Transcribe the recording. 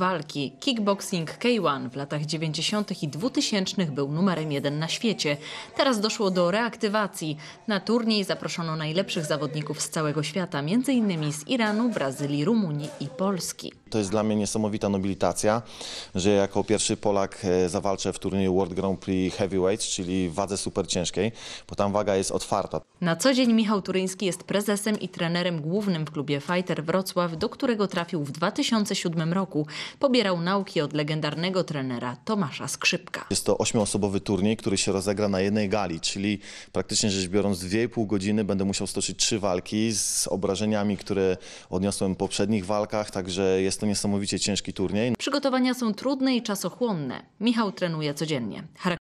Walki Kickboxing K1 w latach 90. i 2000 był numerem jeden na świecie. Teraz doszło do reaktywacji. Na turniej zaproszono najlepszych zawodników z całego świata, m.in. z Iranu, Brazylii, Rumunii i Polski. To jest dla mnie niesamowita nobilitacja, że jako pierwszy Polak e, zawalczę w turnieju World Grand Prix Heavyweight, czyli wadze superciężkiej, bo tam waga jest otwarta. Na co dzień Michał Turyński jest prezesem i trenerem głównym w klubie Fighter Wrocław, do którego trafił w 2007 roku pobierał nauki od legendarnego trenera Tomasza Skrzypka. Jest to ośmioosobowy turniej, który się rozegra na jednej gali, czyli praktycznie rzecz biorąc dwie pół godziny będę musiał stoczyć trzy walki z obrażeniami, które odniosłem w poprzednich walkach, także jest to niesamowicie ciężki turniej. Przygotowania są trudne i czasochłonne. Michał trenuje codziennie.